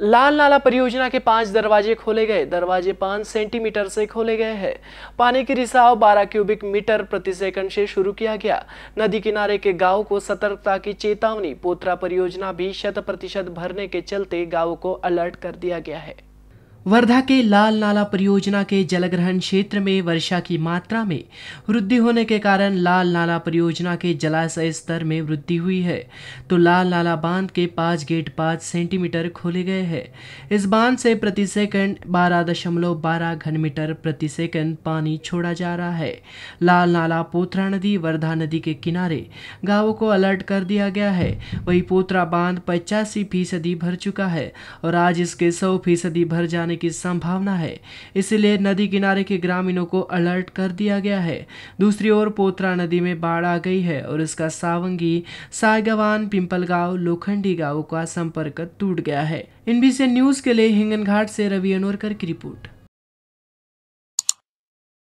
लाल नाला परियोजना के पांच दरवाजे खोले गए दरवाजे पांच सेंटीमीटर से खोले गए हैं पानी की रिसाव 12 क्यूबिक मीटर प्रति सेकंड से शुरू किया गया नदी किनारे के गांव को सतर्कता की चेतावनी पोथरा परियोजना भी शत प्रतिशत भरने के चलते गाँव को अलर्ट कर दिया गया है वर्धा के लाल नाला परियोजना के जलग्रहण क्षेत्र में वर्षा की मात्रा में वृद्धि होने के कारण लाल नाला परियोजना के जलाशय स्तर में वृद्धि हुई है तो लाल नाला बांध के पांच गेट पांच सेंटीमीटर खोले गए हैं इस बांध से प्रति सेकंड बारह दशमलव बारह घनमीटर प्रति सेकंड पानी छोड़ा जा रहा है लाल नाला पोथरा नदी वर्धा नदी के किनारे गाँव को अलर्ट कर दिया गया है वही पोथरा बांध पचासी फीसदी भर चुका है और आज इसके सौ फीसदी भर जाने जाने की संभावना है इसलिए नदी किनारे के ग्रामीणों को अलर्ट कर दिया गया है दूसरी ओर पोत्रा नदी में बाढ़ आ गई है और इसका सावंगी सागवान पिंपलगांव लोखंडी गांव का संपर्क टूट गया है इनबीसी न्यूज के लिए घाट से रवि अनोरकर की रिपोर्ट